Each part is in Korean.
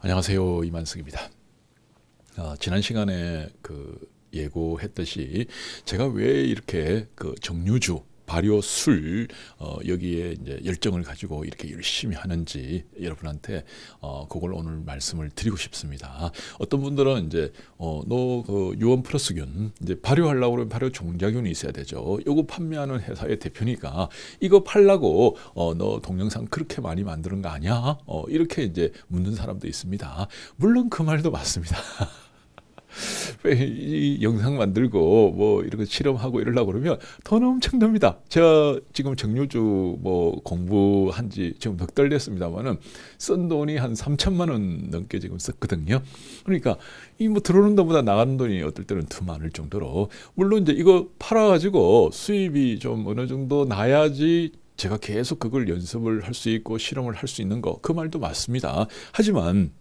안녕하세요 이만승입니다. 아, 지난 시간에 그 예고했듯이 제가 왜 이렇게 그 정류주 발효 술 어, 여기에 이제 열정을 가지고 이렇게 열심히 하는지 여러분한테 어, 그걸 오늘 말씀을 드리고 싶습니다. 어떤 분들은 이제 어, 너그 유원 플러스균 이제 발효하려고 그면 발효 종자균이 있어야 되죠. 요거 판매하는 회사의 대표니까 이거 팔라고 어, 너 동영상 그렇게 많이 만드는 거 아니야? 어, 이렇게 이제 묻는 사람도 있습니다. 물론 그 말도 맞습니다. 이 영상 만들고 뭐 이런 거 실험하고 이러려고 그러면 돈 엄청납니다. 제가 지금 정유주 뭐 공부한 지 지금 넉달 됐습니다만은 쓴 돈이 한 3천만 원 넘게 지금 썼거든요. 그러니까 이 뭐 들어오는 돈보다 나가는 돈이 어떨 때는 더 많을 정도로 물론 이제 이거 팔아가지고 수입이 좀 어느 정도 나야지 제가 계속 그걸 연습을 할 수 있고 실험을 할 수 있는 거 그 말도 맞습니다. 하지만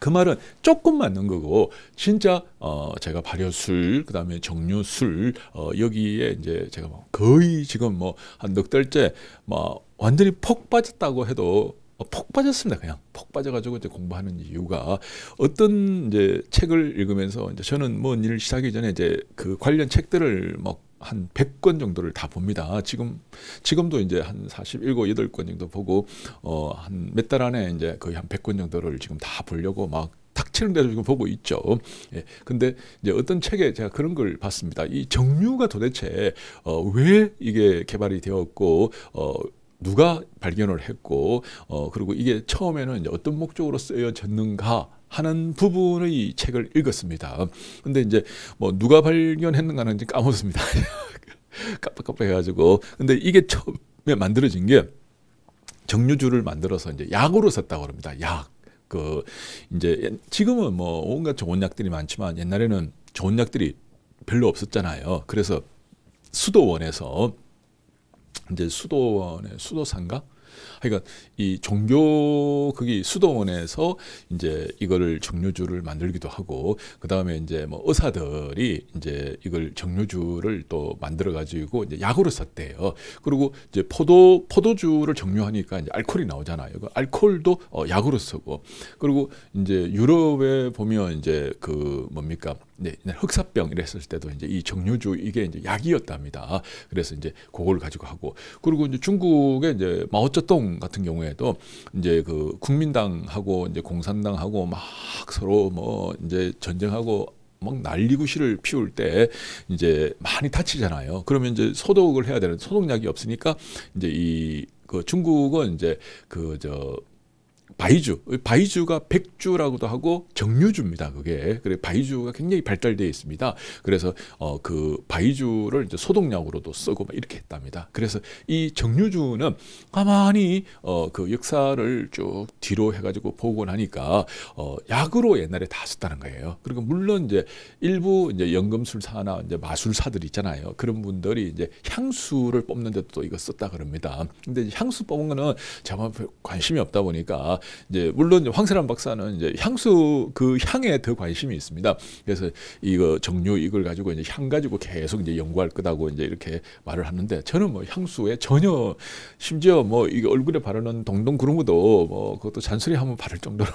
그 말은 조금 맞는 거고 진짜 어 제가 발효술 그다음에 정류술 어 여기에 이제 제가 뭐 거의 지금 뭐 한 넉 달째 뭐 완전히 폭 빠졌다고 해도 어, 폭 빠졌습니다. 그냥 폭 빠져가지고 이제 공부하는 이유가 어떤 이제 책을 읽으면서 이제 저는 뭔 뭐 일을 시작하기 전에 이제 그 관련 책들을 막 뭐한 100권 정도를 다 봅니다. 지금 지금도 이제 한 47, 8권 정도 보고 어한 몇 달 안에 이제 거의 한 100권 정도를 지금 다 보려고 막 탁치는 대로 지금 보고 있죠. 예. 근데 이제 어떤 책에 제가 그런 걸 봤습니다. 이 정류가 도대체 어왜 이게 개발이 되었고 어 누가 발견을 했고 어 그리고 이게 처음에는 이제 어떤 목적으로 쓰여졌는가 하는 부분의 책을 읽었습니다. 근데 이제 뭐 누가 발견했는가는 까먹었습니다. 깜빡깜빡해가지고. 근데 이게 처음에 만들어진 게 정류주를 만들어서 이제 약으로 썼다고 합니다. 약. 그 이제 지금은 뭐 온갖 좋은 약들이 많지만 옛날에는 좋은 약들이 별로 없었잖아요. 그래서 수도원에서 이제 수도원의 수도상가 그러니까 이 종교 거기 수도원에서 이제 이거를 정류주를 만들기도 하고 그 다음에 이제 뭐 의사들이 이제 이걸 정류주를 또 만들어 가지고 이제 약으로 썼대요. 그리고 이제 포도 포도주를 정류하니까 이제 알코올이 나오잖아요. 그 알코올도 약으로 어, 쓰고 그리고 이제 유럽에 보면 이제 그 뭡니까 네, 흑사병 이랬을 때도 이제 이정유주 이게 이제 약이었답니다. 그래서 이제 그걸 가지고 하고 그리고 이제 중국의 이제 마오쩌똥 같은 경우에도 이제 그 국민당하고 이제 공산당하고 막 서로 뭐 이제 전쟁하고 막 날리고 실을 피울 때 이제 많이 다치잖아요. 그러면 이제 소독을 해야 되는 소독약이 없으니까 이제 이 그 중국은 이제 그저 바이주, 바이주가 백주라고도 하고 정류주입니다. 그게 그래 바이주가 굉장히 발달되어 있습니다. 그래서 어, 그 바이주를 이제 소독약으로도 쓰고 막 이렇게 했답니다. 그래서 이 정류주는 가만히 어, 그 역사를 쭉 뒤로 해가지고 보고 나니까 어, 약으로 옛날에 다 썼다는 거예요. 그리고 물론 이제 일부 이제 연금술사나 이제 마술사들 있잖아요. 그런 분들이 이제 향수를 뽑는데도 또 이거 썼다 그럽니다. 근데 향수 뽑은 거는 제가 관심이 없다 보니까 이제 물론 황세란 박사는 이제 향수 그 향에 더 관심이 있습니다. 그래서 이거 정류 이걸 가지고 이제 향 가지고 계속 이제 연구할 거다고 이제 이렇게 말을 하는데 저는 뭐 향수에 전혀 심지어 뭐 이게 얼굴에 바르는 동동 구루도뭐 그것도 잔소리 한번 바를 정도로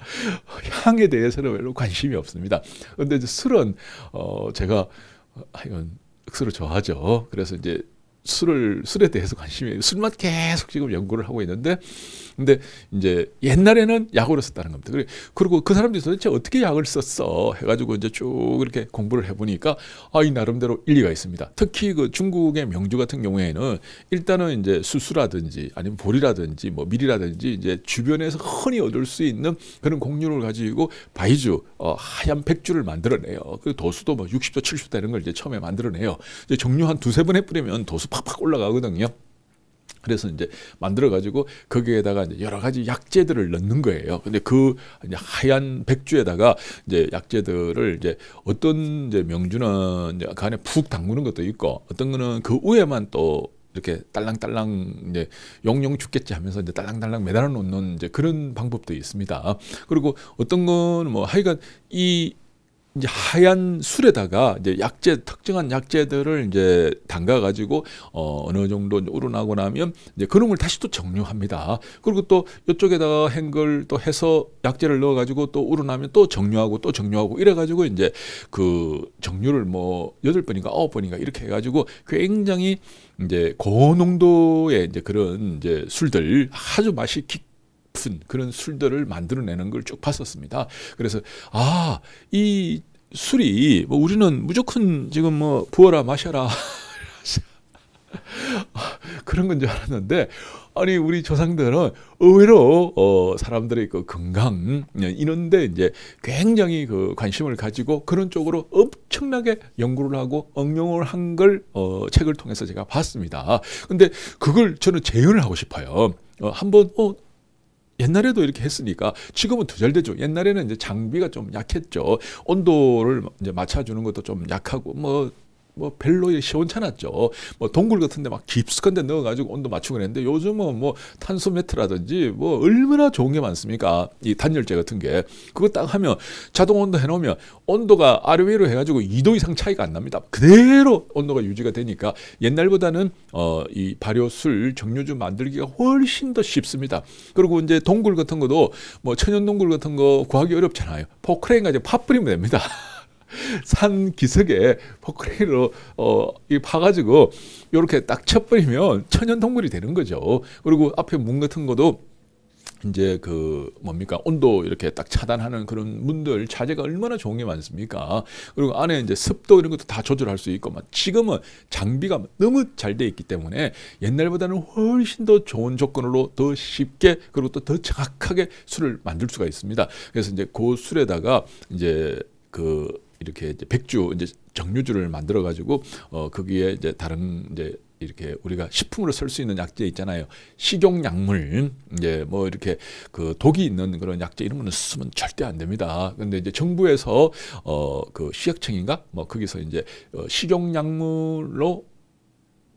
향에 대해서는 별로 관심이 없습니다. 근데 이제 술은 어 제가 어, 아, 이건 억수로 좋아하죠. 그래서 이제 술을 술에 대해서 관심이 술만 계속 지금 연구를 하고 있는데 근데 이제 옛날에는 약으로 썼다는 겁니다. 그리고 그 사람들이 도대체 어떻게 약을 썼어 해가지고 이제 쭉 이렇게 공부를 해보니까 아이 나름대로 일리가 있습니다. 특히 그 중국의 명주 같은 경우에는 일단은 이제 수수라든지 아니면 보리라든지 뭐 밀이라든지 이제 주변에서 흔히 얻을 수 있는 그런 공률을 가지고 바이주 어, 하얀 백주를 만들어내요. 그 도수도 뭐 60도 70도 되는 걸 이제 처음에 만들어내요. 이제 정류 한 두세 번 해뿌리면 도수 팍팍 올라가거든요. 그래서 이제 만들어 가지고 거기에다가 이제 여러 가지 약재들을 넣는 거예요. 근데 그 하얀 백주에다가 이제 약재들을 이제 어떤 이제 명주는 이제 그 안에 푹 담그는 것도 있고 어떤 거는 그 위에만 또 이렇게 딸랑딸랑 이제 용용 죽겠지 하면서 이제 딸랑딸랑 매달아 놓는 이제 그런 방법도 있습니다. 그리고 어떤 건 뭐 하여간 이 이제 하얀 술에다가 이제 약재 특정한 약재들을 이제 담가 가지고 어, 어느 정도 우러나고 나면 이제 그런걸 다시 또 정류합니다. 그리고 또 이쪽에다가 행글 또 해서 약재를 넣어 가지고 또 우러나면 또 정류하고 또 정류하고 이래 가지고 이제 그 정류를 뭐 여덟 번인가 아홉 번인가 이렇게 해 가지고 굉장히 이제 고농도의 이제 그런 이제 술들 아주 맛이 깊게 깊은 그런 술들을 만들어내는 걸 쭉 봤었습니다. 그래서 아 이 술이 뭐 우리는 무조건 지금 뭐 부어라 마셔라 그런 건 줄 알았는데 아니 우리 조상들은 의외로 어, 사람들의 그 건강 이런데 이제 굉장히 그 관심을 가지고 그런 쪽으로 엄청나게 연구를 하고 응용을 한걸 어, 책을 통해서 제가 봤습니다. 근데 그걸 저는 재현을 하고 싶어요. 어, 한번 어 옛날에도 이렇게 했으니까 지금은 더 잘 되죠. 옛날에는 이제 장비가 좀 약했죠. 온도를 이제 맞춰주는 것도 좀 약하고 뭐뭐 벨로에 시원찮았죠. 뭐 동굴 같은데 막 깊숙한데 넣어가지고 온도 맞추고 그는데 요즘은 뭐 탄소 매트라든지 뭐 얼마나 좋은 게 많습니까? 이 단열재 같은 게 그거 딱 하면 자동 온도 해놓으면 온도가 아래 위로 해가지고 2도 이상 차이가 안 납니다. 그대로 온도가 유지가 되니까 옛날보다는 어이 발효술 정류주 만들기가 훨씬 더 쉽습니다. 그리고 이제 동굴 같은 것도 뭐 천연 동굴 같은 거 구하기 어렵잖아요. 포크레인 가지고 파 뿌리면 됩니다. 산 기슭에 포크레인으로 어, 이 파가지고 이렇게 딱 쳐버리면 천연동물이 되는 거죠. 그리고 앞에 문 같은 것도 이제 그 뭡니까 온도 이렇게 딱 차단하는 그런 문들 자재가 얼마나 좋은 게 많습니까 그리고 안에 이제 습도 이런 것도 다 조절할 수 있고 막 지금은 장비가 너무 잘 돼 있기 때문에 옛날보다는 훨씬 더 좋은 조건으로 더 쉽게 그리고 또 더 정확하게 술을 만들 수가 있습니다 그래서 이제 그 술에다가 이제 그 이렇게 이제 백주 이제 정류주를 만들어 가지고 어 거기에 이제 다른 이제 이렇게 우리가 식품으로 쓸 수 있는 약재 있잖아요. 식용 약물, 이제 뭐 이렇게 그 독이 있는 그런 약재 이런 거는 쓰면 절대 안 됩니다. 근데 이제 정부에서 어 그 식약청인가 뭐 거기서 이제 어, 식용 약물로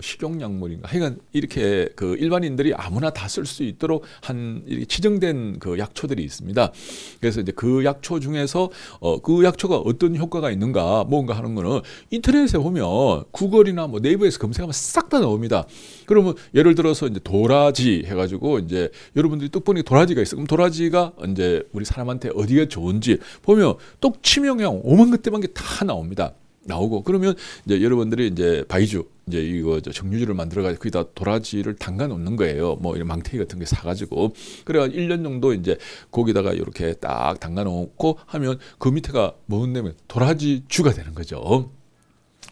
식용약물인가 하여간 이렇게 그 일반인들이 아무나 다 쓸 수 있도록 한 이렇게 지정된 그 약초들이 있습니다. 그래서 이제 그 약초 중에서 어그 약초가 어떤 효과가 있는가 뭔가 하는 거는 인터넷에 보면 구글이나 뭐 네이버에서 검색하면 싹 다 나옵니다. 그러면 예를 들어서 이제 도라지 해가지고 이제 여러분들이 뚝 보니 도라지가 있어. 그럼 도라지가 이제 우리 사람한테 어디가 좋은지 보면 똑 치명약 오만 그때만 게 다 나옵니다. 나오고 그러면 이제 여러분들이 이제 바이주 이제 이거 정유주를 만들어가지고 거기다 도라지를 담가 놓는 거예요. 뭐 이런 망태기 같은 게 사가지고 그래가 1년 정도 이제 거기다가 이렇게 딱 담가 놓고 하면 그 밑에가 뭐냐면 도라지 주가 되는 거죠.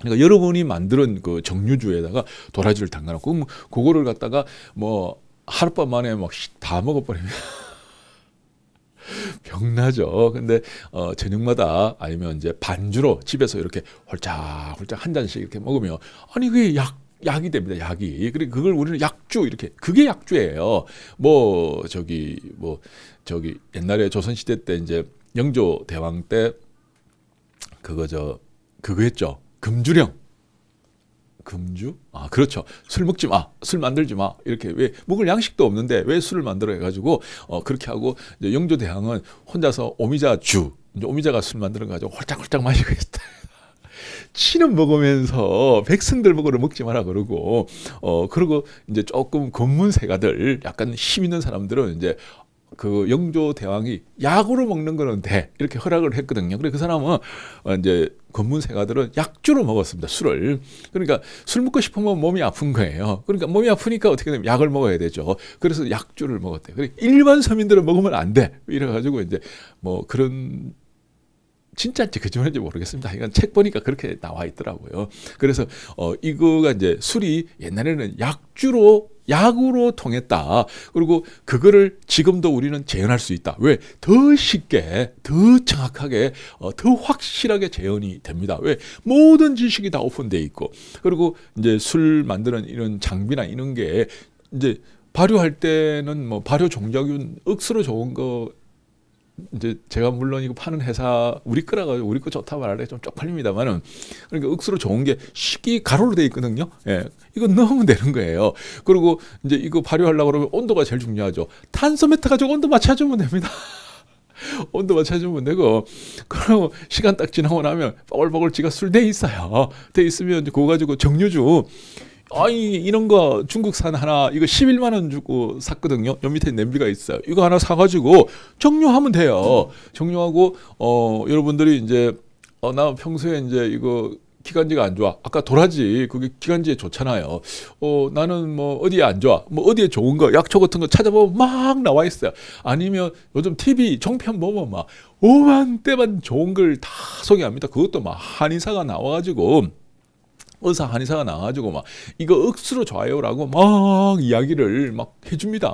그러니까 여러분이 만든 그 정유주에다가 도라지를 담가 놓고 그거를 갖다가 뭐 하룻밤 만에 막 다 먹어버리면 병나죠. 근데 어, 저녁마다 아니면 이제 반주로 집에서 이렇게 홀짝홀짝 한 잔씩 이렇게 먹으면 아니 그게 약 약이 됩니다. 약이. 그리고 그걸 우리는 약주 이렇게 그게 약주예요. 뭐 저기 뭐 저기 옛날에 조선 시대 때 이제 영조 대왕 때 그거 저 그거 했죠. 금주령. 금주? 아, 그렇죠. 술 먹지 마. 술 만들지 마. 이렇게 왜 먹을 양식도 없는데 왜 술을 만들어 해 가지고 어 그렇게 하고 이제 영조 대왕은 혼자서 오미자 주. 오미자가 술 만들어 가지고 홀짝홀짝 마시고 있다. 치는 먹으면서 백성들 먹으러 먹지 마라 그러고 어 그리고 이제 조금 검문 세가들 약간 힘 있는 사람들은 이제 그 영조 대왕이 약으로 먹는 거는 돼 이렇게 허락을 했거든요. 그래그 사람은 어, 이제 권문세가들은 약주로 먹었습니다. 술을. 그러니까 술 먹고 싶으면 몸이 아픈 거예요. 그러니까 몸이 아프니까 어떻게 되면 약을 먹어야 되죠. 그래서 약주를 먹었대요. 일반 서민들은 먹으면 안 돼. 이래가지고 이제 뭐 그런 진짜인지 그 거짓말인지 모르겠습니다. 이건 책 보니까 그렇게 나와 있더라고요. 그래서 어, 이거가 이제 술이 옛날에는 약주로 약으로 통했다. 그리고 그거를 지금도 우리는 재현할 수 있다. 왜? 더 쉽게, 더 정확하게, 어, 더 확실하게 재현이 됩니다. 왜? 모든 지식이 다 오픈돼 있고. 그리고 이제 술 만드는 이런 장비나 이런 게 이제 발효할 때는 뭐 발효 종자균 억수로 좋은 거 이제 제가 물론 이거 파는 회사 우리 거라 가지고 우리 거 좋다 말할래 좀 쪽팔립니다만은 그러니까 억수로 좋은 게 식이 가로로 돼 있거든요. 예. 이거 넣으면 되는 거예요. 그리고 이제 이거 발효하려고 그러면 온도가 제일 중요하죠. 탄소 메타 가지고 온도 맞춰주면 됩니다. 온도 맞춰주면 되고 그리고 시간 딱 지나고 나면 버글버글 지가 술 돼 있어요. 돼 있으면 이제 그거 가지고 정류주 아니 이런 거 중국산 하나 이거 11만 원 주고 샀거든요. 옆 밑에 냄비가 있어요. 이거 하나 사가지고 정류하면 돼요. 정류하고 어 여러분들이 이제 어 나 평소에 이제 이거 기관지가 안 좋아. 아까 도라지 그게 기관지에 좋잖아요. 어 나는 뭐 어디에 안 좋아. 뭐 어디에 좋은 거 약초 같은 거 찾아보면 막 나와 있어요. 아니면 요즘 TV 정편 보면 막 5만 대만 좋은 걸 다 소개합니다. 그것도 막 한의사가 나와가지고. 의사 한의사가 나와가지고 막 이거 억수로 좋아요라고 막 이야기를 막 해줍니다.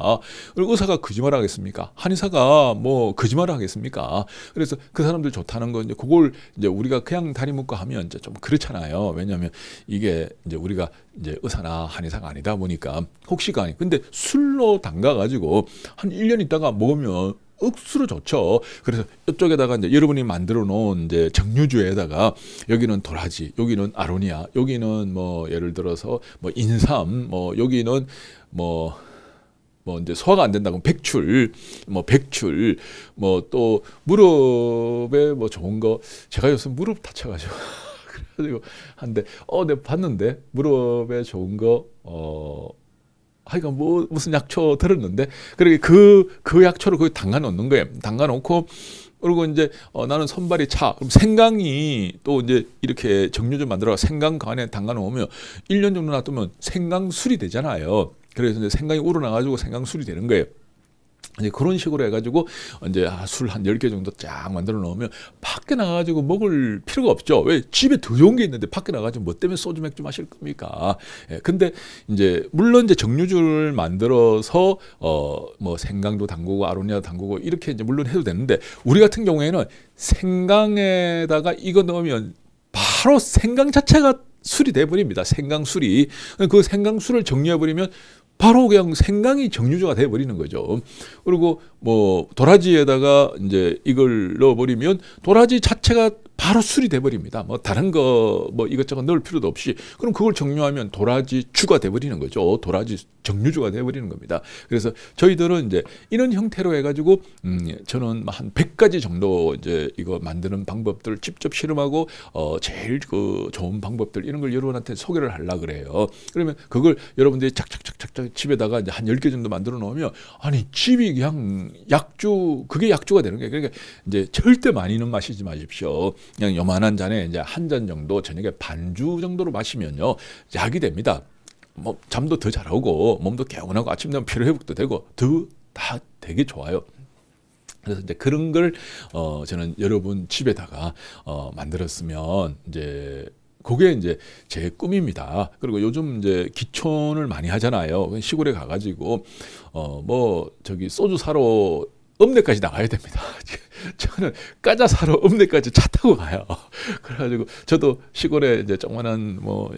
그리고 의사가 거짓말 하겠습니까? 한의사가 뭐 거짓말 하겠습니까? 그래서 그 사람들 좋다는 건 이제 그걸 이제 우리가 그냥 다리 묶고 하면 이제 좀 그렇잖아요. 왜냐하면 이게 이제 우리가 이제 의사나 한의사가 아니다 보니까 혹시가 아니 근데 술로 담가 가지고 한 1년 있다가 먹으면 억수로 좋죠. 그래서 이쪽에다가 이제 여러분이 만들어 놓은 이제 정류주에다가 여기는 도라지, 여기는 아로니아, 여기는 뭐 예를 들어서 뭐 인삼, 뭐 여기는 뭐뭐 뭐 이제 소화가 안 된다고 백출, 뭐 백출, 뭐 또 무릎에 뭐 좋은 거 제가 요새 무릎 다쳐가지고 그래가지고 한데 어내 네, 봤는데 무릎에 좋은 거 어. 하여간 뭐 무슨 약초 들었는데 그렇게 그러니까 그그 약초를 거기 담가 놓는 거예요. 담가 놓고 그리고 이제 어, 나는 선발이 차. 그럼 생강이 또 이제 이렇게 정류 좀 만들어 생강 간에 담가 놓으면 1년 정도 놔두면 생강술이 되잖아요. 그래서 이제 생강이 우러나가지고 생강술이 되는 거예요. 이제 그런 식으로 해가지고 이제 아, 술한 열 개 정도 쫙 만들어 놓으면 밖에 나가지고 먹을 필요가 없죠. 왜 집에 더 좋은 게 있는데 밖에 나가지고 뭐 때문에 소주 맥주 마실 겁니까? 예, 근데 이제 물론 이제 정류주를 만들어서 어 뭐 생강도 담그고 아로니아 담그고 이렇게 이제 물론 해도 되는데 우리 같은 경우에는 생강에다가 이거 넣으면 바로 생강 자체가 술이 돼버립니다. 생강술이. 그 생강술을 정리해버리면 바로 그냥 생강이 정유주가 돼 버리는 거죠. 그리고 뭐 도라지에다가 이제 이걸 넣어 버리면 도라지 자체가 바로 술이 돼버립니다. 뭐 다른 거 뭐 이것저것 넣을 필요도 없이 그럼 그걸 정류하면 도라지 추가 돼버리는 거죠. 도라지 정류주가 돼버리는 겁니다. 그래서 저희들은 이제 이런 형태로 해가지고 음 저는 뭐 한 100가지 정도 이제 이거 만드는 방법들을 직접 실험하고 어 제일 그 좋은 방법들 이런 걸 여러분한테 소개를 하려 그래요. 그러면 그걸 여러분들이 착착착착착 집에다가 이제 한 10개 정도 만들어 놓으면 아니 집이 그냥 약주 그게 약주가 되는 거예요. 그러니까 이제 절대 많이는 마시지 마십시오. 그냥 요만한 잔에 이제 한 잔 정도 저녁에 반주 정도로 마시면요 약이 됩니다. 뭐 잠도 더 잘 오고 몸도 개운하고 아침 되면 피로 회복도 되고 더다 되게 좋아요. 그래서 이제 그런 걸 어, 저는 여러분 집에다가 어, 만들었으면 이제 그게 이제 제 꿈입니다. 그리고 요즘 이제 기촌을 많이 하잖아요. 시골에 가가지고 어뭐 저기 소주 사러 읍내까지 나가야 됩니다. 저는 까자사로 읍내까지 차 타고 가요. 그래가지고 저도 시골에 이제 조그만한 뭐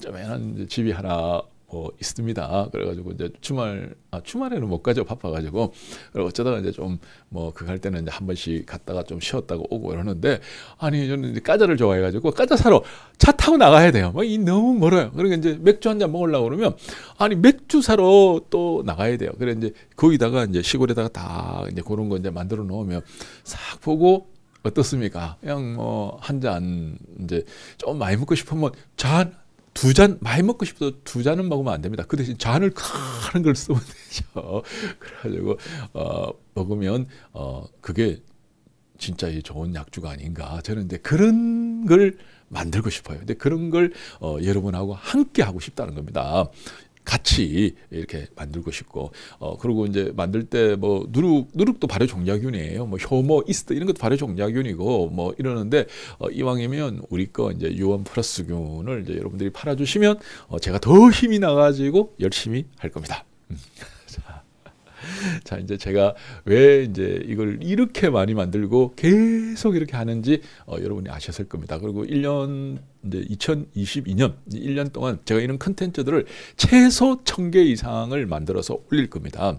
조그만한 집이 하나 어, 있습니다. 그래가지고 이제 주말 아, 주말에는 못 가죠 바빠가지고 그리고 어쩌다가 이제 좀 뭐 그 갈 때는 이제 한 번씩 갔다가 좀 쉬었다가 오고 이러는데 아니 저는 이제 까자를 좋아해가지고 까자 사러 차 타고 나가야 돼요. 막이 너무 멀어요. 그러니까 이제 맥주 한 잔 먹으려고 그러면 아니 맥주 사러 또 나가야 돼요. 그래 이제 거기다가 이제 시골에다가 다 이제 그런 거 이제 만들어 놓으면 싹 보고 어떻습니까? 그냥 뭐 한 잔 이제 좀 많이 먹고 싶으면 잔두 잔, 많이 먹고 싶어도 두 잔은 먹으면 안 됩니다. 그 대신 잔을 큰 걸 쓰면 되죠. 그래가지고, 어, 먹으면, 어, 그게 진짜 좋은 약주가 아닌가. 저는 이제 그런 걸 만들고 싶어요. 근데 그런 걸 어, 여러분하고 함께 하고 싶다는 겁니다. 같이 이렇게 만들고 싶고 어 그리고 이제 만들 때 뭐 누룩 누룩도 발효 종자균이에요. 뭐 효모, 이스트 이런 것도 발효 종자균이고 뭐 이러는데 어 이왕이면 우리 거 이제 유원 플러스균을 이제 여러분들이 팔아 주시면 어 제가 더 힘이 나 가지고 열심히 할 겁니다. 음. 자, 이제 제가 왜 이제 이걸 이렇게 많이 만들고 계속 이렇게 하는지 어, 여러분이 아셨을 겁니다. 그리고 1년 이제 2022년 1년 동안 제가 이런 컨텐츠들을 최소 1000개 이상을 만들어서 올릴 겁니다.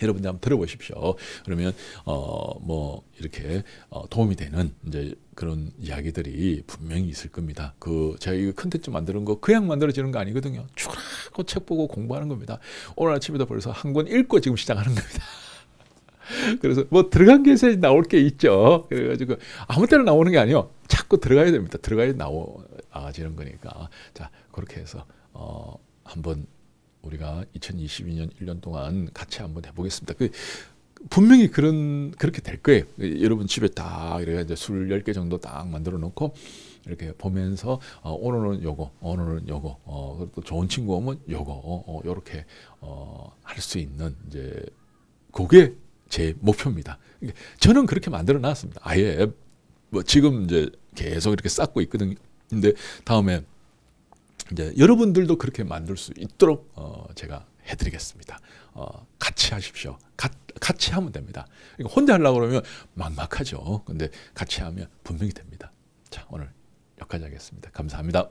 여러분들 한번 들어보십시오. 그러면 어 뭐 이렇게 어 도움이 되는 이제 그런 이야기들이 분명히 있을 겁니다. 그 제가 이 컨텐츠 만드는 거 그냥 만들어지는 거 아니거든요. 쭉라고책 보고 공부하는 겁니다. 오늘 아침에도 벌써 한 권 읽고 지금 시작하는 겁니다. 그래서 뭐 들어간 게 있어야 나올 게 있죠. 그래가지고 아무 때나 나오는 게 아니요. 자꾸 들어가야 됩니다. 들어가야 나오 나아지는 거니까. 자 그렇게 해서 어 한번 우리가 2022년 1년 동안 같이 한번 해보겠습니다. 그 분명히 그런 그렇게 될 거예요. 그 여러분 집에 딱 이렇게 이제 술 10개 정도 딱 만들어 놓고 이렇게 보면서 어, 오늘은 요거 오늘은 요거 어, 그리고 또 좋은 친구 오면 요거 어, 어, 요렇게 어, 할 수 있는 이제 그게 제 목표입니다. 그러니까 저는 그렇게 만들어 놨습니다. 아예 뭐 지금 이제 계속 이렇게 쌓고 있거든요. 근데 다음에 이제 여러분들도 그렇게 만들 수 있도록 어, 제가 해드리겠습니다. 어, 같이 하십시오. 가, 같이 하면 됩니다. 혼자 하려고 그러면 막막하죠. 근데 같이 하면 분명히 됩니다. 자, 오늘 여기까지 하겠습니다. 감사합니다.